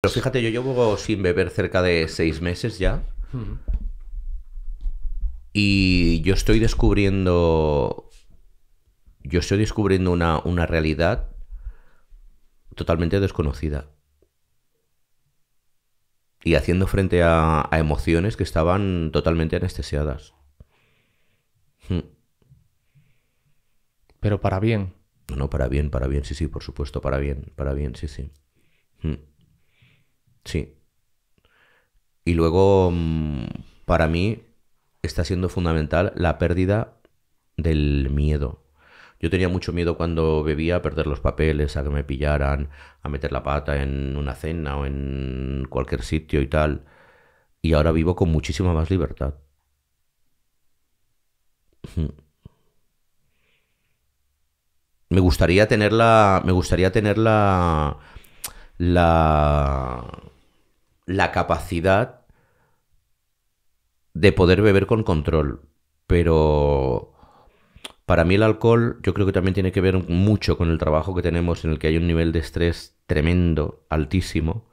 Pero fíjate, yo llevo sin beber cerca de seis meses ya. Y yo estoy descubriendo. Yo estoy descubriendo una, una realidad totalmente desconocida. Y haciendo frente a, emociones que estaban totalmente anestesiadas. Hmm. Pero para bien. No, para bien, para bien, sí, sí, por supuesto, para bien, para bien, sí, sí. Hmm. Sí. Y luego, mm, para mí, está siendo fundamental la pérdida del miedo. Yo tenía mucho miedo cuando bebía a perder los papeles, a que me pillaran, a meter la pata en una cena o en cualquier sitio y tal. Y ahora vivo con muchísima más libertad. Me gustaría tener la. Me gustaría tener La la capacidad de poder beber con control. Pero para mí el alcohol yo creo que también tiene que ver mucho con el trabajo que tenemos en el que hay un nivel de estrés tremendo, altísimo.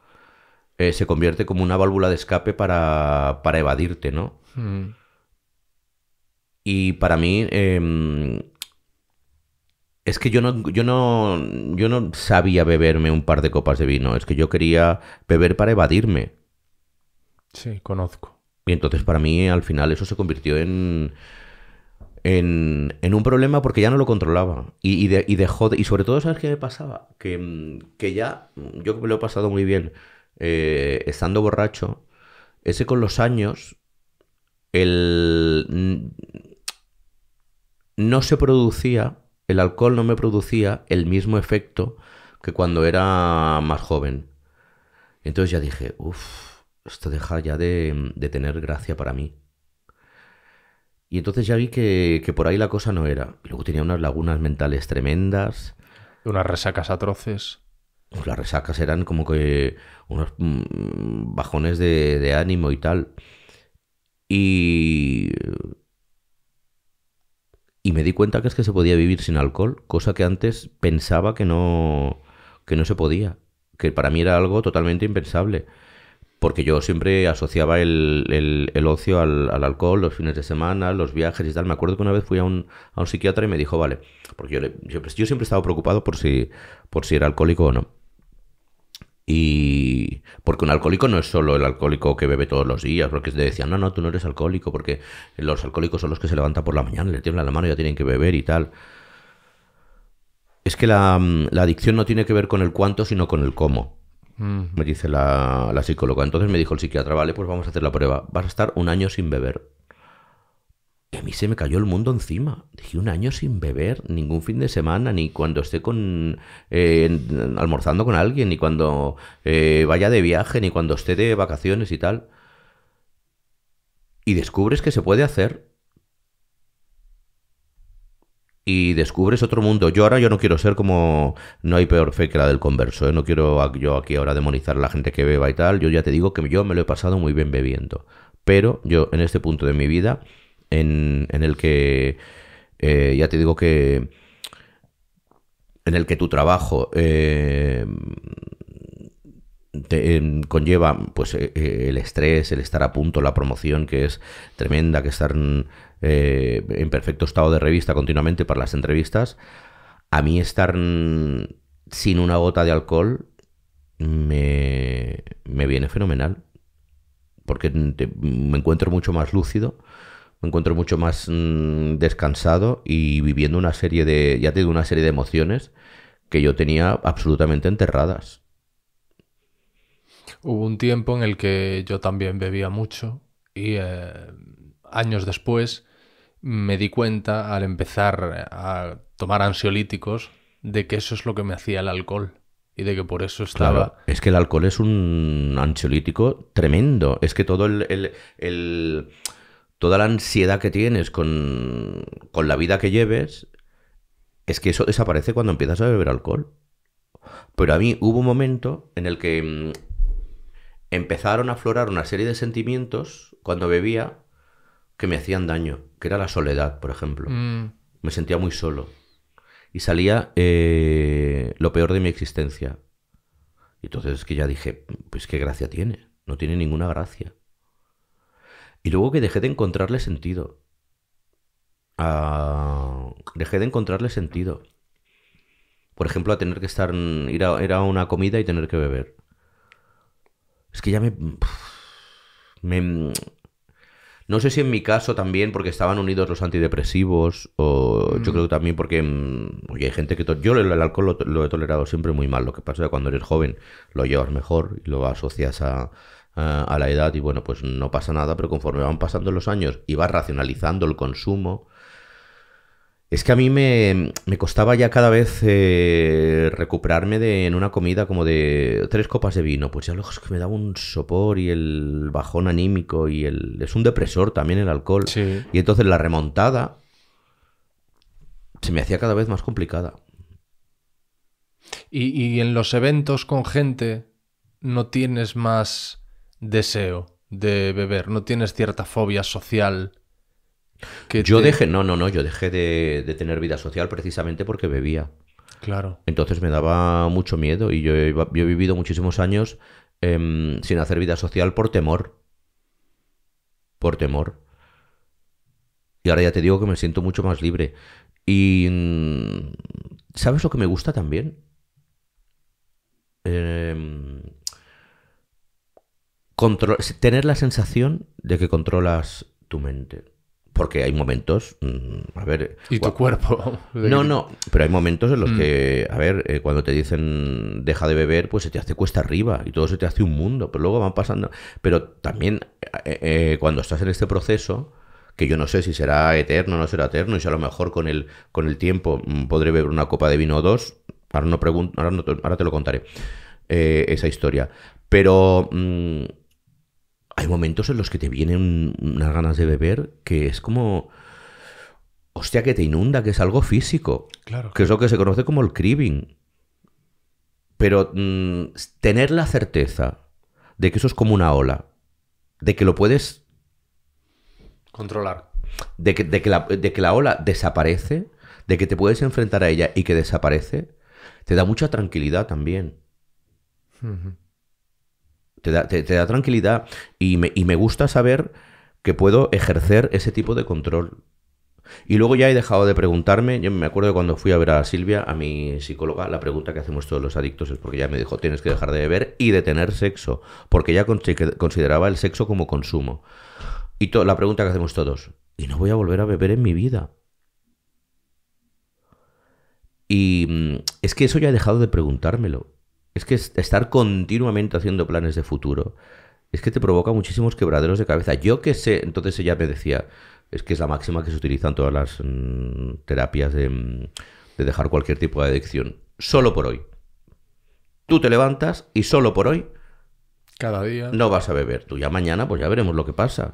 Eh, se convierte como una válvula de escape para, para evadirte, ¿no? Hmm. Y para mí, em, es que yo no, yo no, yo no sabía beberme un par de copas de vino. Es que yo quería beber para evadirme. Sí, conozco. Y entonces para mí al final eso se convirtió en, en, un problema porque ya no lo controlaba. Y, dejó y sobre todo, ¿sabes qué me pasaba? Que, ya, yo me lo he pasado muy bien eh, estando borracho, ese con los años, el... No se producía el alcohol no me producía el mismo efecto que cuando era más joven. Entonces ya dije, uff, esto deja ya de, tener gracia para mí. Y entonces ya vi que, por ahí la cosa no era. Luego tenía unas lagunas mentales tremendas. Unas resacas atroces. Pues las resacas eran como que unos mm, bajones de, ánimo y tal. Y di cuenta que es que se podía vivir sin alcohol, cosa que antes pensaba que no, que no se podía, que para mí era algo totalmente impensable, porque yo siempre asociaba el, ocio al, alcohol, los fines de semana, los viajes y tal. Me acuerdo que una vez fui a un, a un psiquiatra y me dijo, vale, porque yo, le, yo, siempre estaba preocupado por si, por si era alcohólico o no. Y porque un alcohólico no es solo el alcohólico que bebe todos los días, porque te decían, no, no, tú no eres alcohólico, porque los alcohólicos son los que se levantan por la mañana, le tiemblan la mano, y ya tienen que beber y tal. Es que mm, la, adicción no tiene que ver con el cuánto, sino con el cómo, mm. me dice la, la psicóloga. Entonces me dijo el psiquiatra, vale, pues vamos a hacer la prueba. Vas a estar un año sin beber. Y a mí se me cayó el mundo encima. Dije, un año sin beber, ningún fin de semana, ni cuando esté con eh, almorzando con alguien, ni cuando eh, vaya de viaje, ni cuando esté de vacaciones y tal. Y descubres que se puede hacer. Y descubres otro mundo. Yo ahora yo no quiero ser como... No hay peor fe que la del converso. ¿eh? No quiero yo aquí ahora demonizar a la gente que beba y tal. Yo ya te digo que yo me lo he pasado muy bien bebiendo. Pero yo en este punto de mi vida en, el que, eh, ya te digo que, en el que tu trabajo eh, te, eh, conlleva pues el estrés, el estar a punto, la promoción que es tremenda, que estar en perfecto estado de revista continuamente para las entrevistas. A mí estar sin una gota de alcohol me, viene fenomenal, porque me encuentro mucho más lúcido, encuentro mucho más mm, descansado y viviendo una serie de, ya te una serie de emociones que yo tenía absolutamente enterradas. Hubo un tiempo en el que yo también bebía mucho y eh, años después me di cuenta al empezar a tomar ansiolíticos de que eso es lo que me hacía el alcohol y de que por eso estaba. es que el alcohol es un ansiolítico tremendo. Es que todo el toda la ansiedad que tienes con, con la vida que lleves, es que eso desaparece cuando empiezas a beber alcohol. Pero a mí hubo un momento en el que mm, empezaron a aflorar una serie de sentimientos cuando bebía que me hacían daño, que era la soledad, por ejemplo. Mm. Me sentía muy solo. Y salía eh, lo peor de mi existencia. Y entonces es que ya dije, pues qué gracia tiene. No tiene ninguna gracia. Y luego que dejé de encontrarle sentido. Ah, dejé de encontrarle sentido. Por ejemplo, a tener que estar, ir a, una comida y tener que beber. Es que ya me... me... No sé si en mi caso también, porque estaban unidos los antidepresivos, o yo mm. creo que también porque mm, oye, hay gente que... Yo el, alcohol lo, he tolerado siempre muy mal, lo que pasa es que cuando eres joven lo llevas mejor y lo asocias a... Eh, a la edad y bueno, pues no pasa nada, pero conforme van pasando los años y vas racionalizando el consumo, es que a mí me, me costaba ya cada vez eh, recuperarme de, en una comida como de tres copas de vino, pues ya luego es que me daba un sopor y el bajón anímico y el... es un depresor también el alcohol. Y entonces la remontada se me hacía cada vez más complicada. ¿Y, y en los eventos con gente no tienes más deseo de beber? ¿No tienes cierta fobia social? yo dejé, no, no, no, yo dejé de, tener vida social precisamente porque bebía. Claro. Entonces me daba mucho miedo y yo he, vivido muchísimos años em, sin hacer vida social por temor. Por temor. Y ahora ya te digo que me siento mucho más libre. Y mm, ¿sabes lo que me gusta también? Eh, tener la sensación de que controlas tu mente. Porque hay momentos, mm, a ver... Y tu cuerpo. No, no, pero hay momentos en los mm. que, a ver, eh, cuando te dicen deja de beber, pues se te hace cuesta arriba y todo se te hace un mundo, pero luego van pasando. Pero también eh, eh, cuando estás en este proceso, que yo no sé si será eterno o no será eterno, y si a lo mejor con el, con el tiempo mm, podré beber una copa de vino o dos, ahora, no ahora, ahora te lo contaré, esa historia. Pero hay momentos en los que te vienen unas ganas de beber que es como... Hostia, que te inunda, que es algo físico. Claro. Que es lo que se conoce como el craving. Pero mm, tener la certeza de que eso es como una ola, de que lo puedes controlar, de que, la, ola desaparece, de que te puedes enfrentar a ella y que desaparece, te da mucha tranquilidad también te da, tranquilidad y me, gusta saber que puedo ejercer ese tipo de control. Y luego ya he dejado de preguntarme, yo me acuerdo cuando fui a ver a Silvia, a mi psicóloga, la pregunta que hacemos todos los adictos es porque ya me dijo, tienes que dejar de beber y de tener sexo, porque ella consideraba el sexo como consumo. Y la pregunta que hacemos todos, ¿y no voy a volver a beber en mi vida? Y mm, es que eso ya he dejado de preguntármelo es que estar continuamente haciendo planes de futuro, es que te provoca muchísimos quebraderos de cabeza. Yo que sé, entonces ella me decía, es que es la máxima que se utiliza en todas las mm, terapias mm, de, dejar cualquier tipo de adicción. Solo por hoy. Tú te levantas y solo por hoy. Cada día. No vas a beber. Tú ya mañana, pues ya veremos lo que pasa.